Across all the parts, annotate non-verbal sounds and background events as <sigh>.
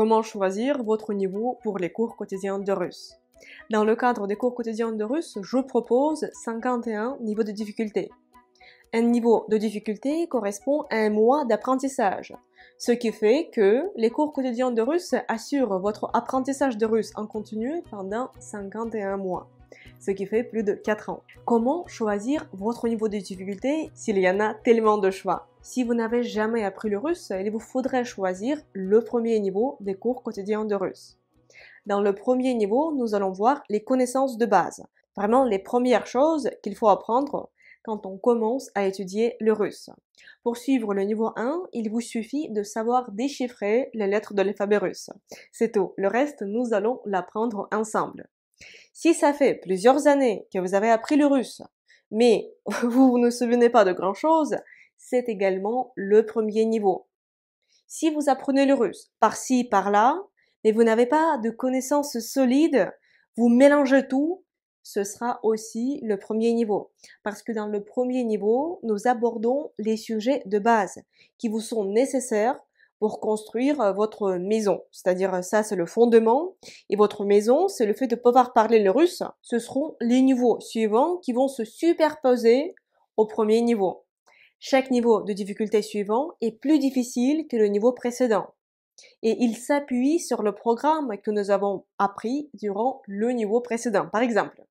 Comment choisir votre niveau pour les cours quotidiens de russe Dans le cadre des cours quotidiens de russe, je propose 51 niveaux de difficulté. Un niveau de difficulté correspond à un mois d'apprentissage, ce qui fait que les cours quotidiens de russe assurent votre apprentissage de russe en continu pendant 51 mois, ce qui fait plus de 4 ans. Comment choisir votre niveau de difficulté s'il y en a tellement de choix si vous n'avez jamais appris le russe, il vous faudrait choisir le premier niveau des cours quotidiens de russe. Dans le premier niveau, nous allons voir les connaissances de base, vraiment les premières choses qu'il faut apprendre quand on commence à étudier le russe. Pour suivre le niveau 1, il vous suffit de savoir déchiffrer les lettres de l'alphabet russe. C'est tout, le reste, nous allons l'apprendre ensemble. Si ça fait plusieurs années que vous avez appris le russe, mais <laughs> vous ne souvenez pas de grand-chose, c'est également le premier niveau. Si vous apprenez le russe par-ci, par-là, mais vous n'avez pas de connaissances solides, vous mélangez tout, ce sera aussi le premier niveau. Parce que dans le premier niveau, nous abordons les sujets de base qui vous sont nécessaires pour construire euh, votre maison. C'est-à-dire euh, ça, c'est le fondement. Et votre maison, c'est le fait de pouvoir parler le russe. Ce seront les niveaux suivants qui vont se superposer au premier niveau. Chaque niveau de difficulté suivant est plus difficile que le niveau précédent et il s'appuie sur le programme que nous avons appris durant le niveau précédent. Par exemple,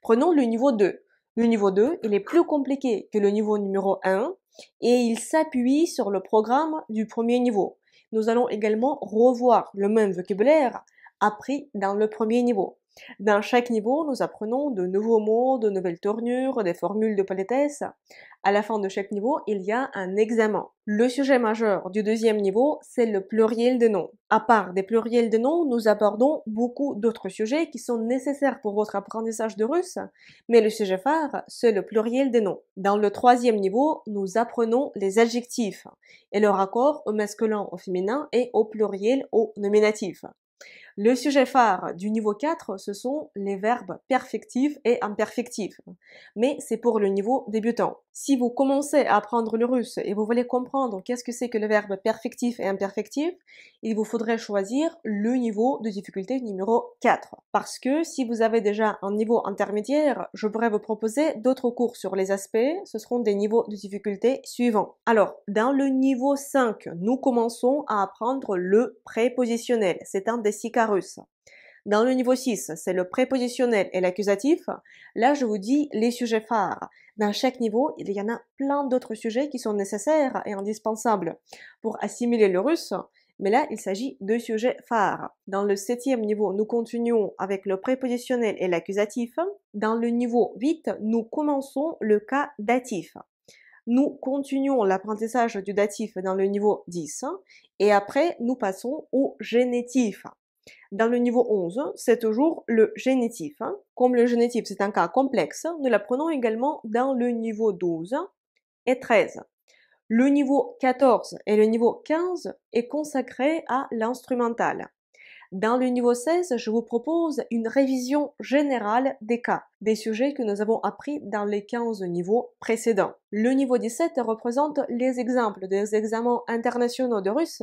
prenons le niveau 2. Le niveau 2, il est plus compliqué que le niveau numéro 1 et il s'appuie sur le programme du premier niveau. Nous allons également revoir le même vocabulaire appris dans le premier niveau. Dans chaque niveau, nous apprenons de nouveaux mots, de nouvelles tournures, des formules de politesse. À la fin de chaque niveau, il y a un examen. Le sujet majeur du deuxième niveau, c'est le pluriel des noms. À part des pluriels de noms, nous abordons beaucoup d'autres sujets qui sont nécessaires pour votre apprentissage de russe, mais le sujet phare, c'est le pluriel des noms. Dans le troisième niveau, nous apprenons les adjectifs et leur accord au masculin, au féminin et au pluriel, au nominatif. Le sujet phare du niveau 4, ce sont les verbes perfectifs et imperfectifs. Mais c'est pour le niveau débutant. Si vous commencez à apprendre le russe et vous voulez comprendre qu'est-ce que c'est que le verbe perfectif et imperfectif, il vous faudrait choisir le niveau de difficulté numéro 4. Parce que si vous avez déjà un niveau intermédiaire, je pourrais vous proposer d'autres cours sur les aspects. Ce seront des niveaux de difficulté suivants. Alors, dans le niveau 5, nous commençons à apprendre le prépositionnel. C'est un des six russe. Dans le niveau 6, c'est le prépositionnel et l'accusatif. Là, je vous dis les sujets phares. Dans chaque niveau, il y en a plein d'autres sujets qui sont nécessaires et indispensables pour assimiler le russe, mais là, il s'agit de sujets phares. Dans le septième niveau, nous continuons avec le prépositionnel et l'accusatif. Dans le niveau 8, nous commençons le cas datif. Nous continuons l'apprentissage du datif dans le niveau 10 et après, nous passons au génétif. Dans le niveau 11, c'est toujours le génitif. Hein. Comme le génitif, c'est un cas complexe, nous l'apprenons également dans le niveau 12 et 13. Le niveau 14 et le niveau 15 est consacré à l'instrumental. Dans le niveau 16, je vous propose une révision générale des cas, des sujets que nous avons appris dans les 15 niveaux précédents. Le niveau 17 représente les exemples des examens internationaux de russe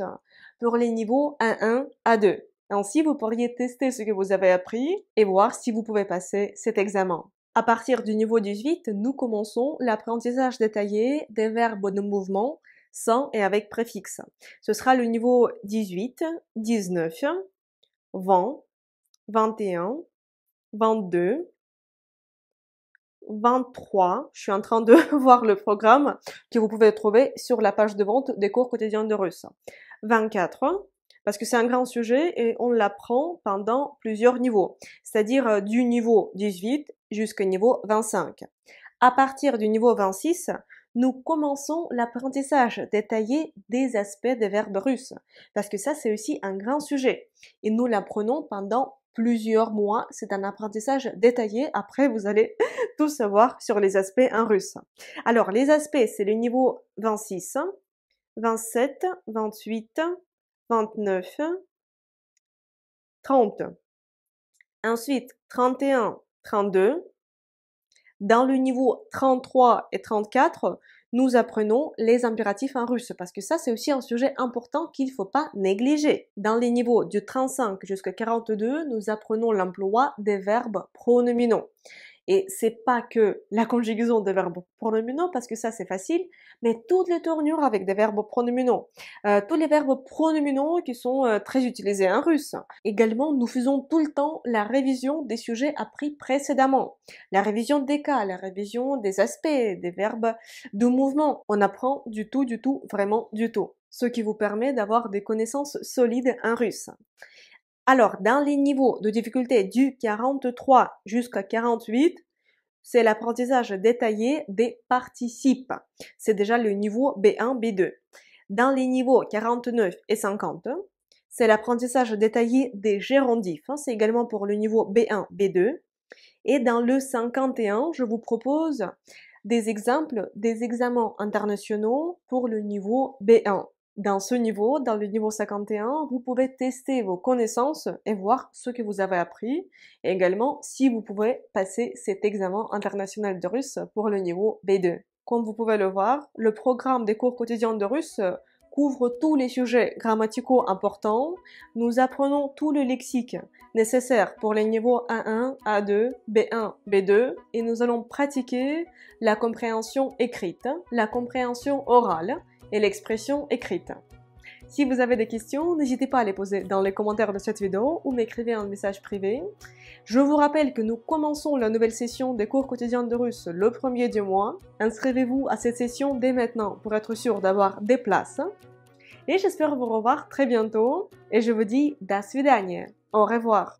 pour les niveaux 1 1 à 2. Ainsi, vous pourriez tester ce que vous avez appris et voir si vous pouvez passer cet examen. À partir du niveau 18, nous commençons l'apprentissage détaillé des verbes de mouvement sans et avec préfixe. Ce sera le niveau 18, 19, 20, 21, 22, 23. Je suis en train de <laughs> voir le programme que vous pouvez trouver sur la page de vente des cours quotidiens de russe. 24, parce que c'est un grand sujet et on l'apprend pendant plusieurs niveaux, c'est-à-dire euh, du niveau 18 jusqu'au niveau 25. À partir du niveau 26, nous commençons l'apprentissage détaillé des aspects des verbes russes, parce que ça c'est aussi un grand sujet, et nous l'apprenons pendant plusieurs mois, c'est un apprentissage détaillé, après vous allez <laughs> tout savoir sur les aspects en russe. Alors les aspects, c'est le niveau 26, 27, 28, 29, 30. Ensuite, 31, 32. Dans le niveau 33 et 34, nous apprenons les impératifs en russe, parce que ça, c'est aussi un sujet important qu'il ne faut pas négliger. Dans les niveaux du 35 jusqu'à 42, nous apprenons l'emploi des verbes pronominaux. Et c'est pas que la conjugaison des verbes pronominaux, parce que ça c'est facile, mais toutes les tournures avec des verbes pronominaux, euh, tous les verbes pronominaux qui sont euh, très utilisés en russe. Également, nous faisons tout le temps la révision des sujets appris précédemment, la révision des cas, la révision des aspects, des verbes, de mouvement. On apprend du tout, du tout, vraiment du tout, ce qui vous permet d'avoir des connaissances solides en russe. Alors, dans les niveaux de difficulté du 43 jusqu'à 48, c'est l'apprentissage détaillé des participes. C'est déjà le niveau B1, B2. Dans les niveaux 49 et 50, c'est l'apprentissage détaillé des gérondifs. Hein, c'est également pour le niveau B1, B2. Et dans le 51, je vous propose des exemples des examens internationaux pour le niveau B1. Dans ce niveau, dans le niveau 51, vous pouvez tester vos connaissances et voir ce que vous avez appris, et également si vous pouvez passer cet examen international de russe pour le niveau B2. Comme vous pouvez le voir, le programme des cours quotidiens de russe euh, couvre tous les sujets grammaticaux importants. Nous apprenons tout le lexique nécessaire pour les niveaux A1, A2, B1, B2 et nous allons pratiquer la compréhension écrite, la compréhension orale, et l'expression écrite. Si vous avez des questions, n'hésitez pas à les poser dans les commentaires de cette vidéo ou m'écrivez un message privé. Je vous rappelle que nous commençons la nouvelle session des cours quotidiens de russe le 1er du mois. Inscrivez-vous à cette session dès maintenant pour être sûr d'avoir des places. Et j'espère vous revoir très bientôt et je vous dis da svidaniya. Au revoir.